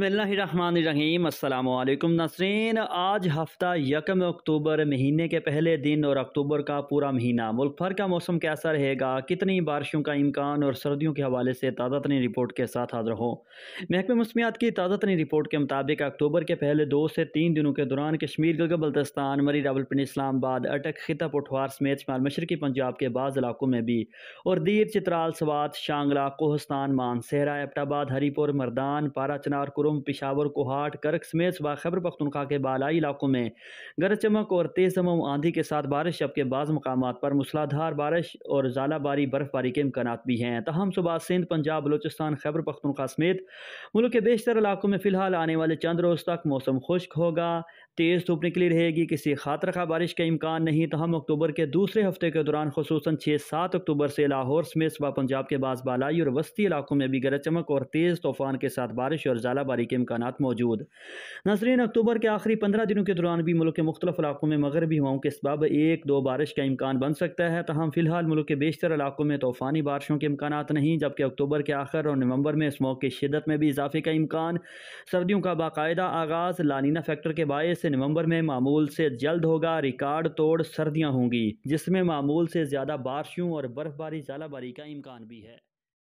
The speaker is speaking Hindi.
बसमीम अल्लाम नसरीन आज हफ़्ता यकम अक्टूबर महीने के पहले दिन और अक्टूबर का पूरा महीना मुल्क भर का मौसम कैसा रहेगा कितनी बारिशों का इम्कान और सर्दियों के हवाले से ताज़ा तरीन रिपोर्ट के साथ हाजिर हों महकमे मौसमियात की ताज़ा तरीन रिपोर्ट के मुताबिक अक्टूबर के पहले दो से तीन दिनों के दौरान कश्मीर गलगत बल्तस्तान मरी रावलपिंडी इस्लामाबाद अटक खिता पठवार समेत शुमाल मशरकी पंजाब के बाद इलाकों में भी और दीर चित्राल सवात शांगला कोहस्तान मानसहरा एबटाबाद हरीपुर मरदान पारा चनार खुरम पिशावर कोहाट करक समेत सुबह पख्तनखा के बालाई इलाकों में गरज चमक और तेज़ तमाम आंधी के साथ बारिश जबकि बाज़ मकाम पर मूसलाधार बारिश और जालाबारी बर्फबारी के इम्कान भी हैं तहम सुबह सिंध पंजाब बलोचिस्तान खैबर पख्तनखा समेत मुल्क के बेशतर इलाकों में फ़िलहाल आने वाले चंद रोज़ तक मौसम खुश्क होगा तेज़ धूप निकली रहेगी किसी खातर का बारिश का इम्कान नहीं तहम अक्टूबर के दूसरे हफ्ते के दौरान खसूस छः सात अक्टूबर से लाहौर समेत सुबह पंजाब के बाद बालाई और वस्ती इलाकों में भी गरज चमक और तेज़ तूफान के साथ बारिश और जालाबारी बारी के इम्कान मौजूद नाजरीन अक्टूबर के आखिरी पंद्रह दिनों के दौरान भी मुल्क के मुख्तलिफ इलाकों में मगरबी हवाओं के इसबाब एक दो बारिश का इम्कान बन सकता है तहम फिलहाल मुल्क के बेशतर इलाकों में तूफ़ानी बारिशों के इम्कान नहीं जबकि अक्टूबर के आखिर और नवंबर में स्मोक की शिदत में भी इजाफे का इम्कान सर्दियों का बाकायदा आगाज़ लानीना फैक्टर के बायस से नवंबर में मामूल से जल्द होगा रिकॉर्ड तोड़ सर्दियाँ होंगी जिसमें मामूल से ज़्यादा बारिशों और बर्फबारी जालाबारी का इम्कान भी है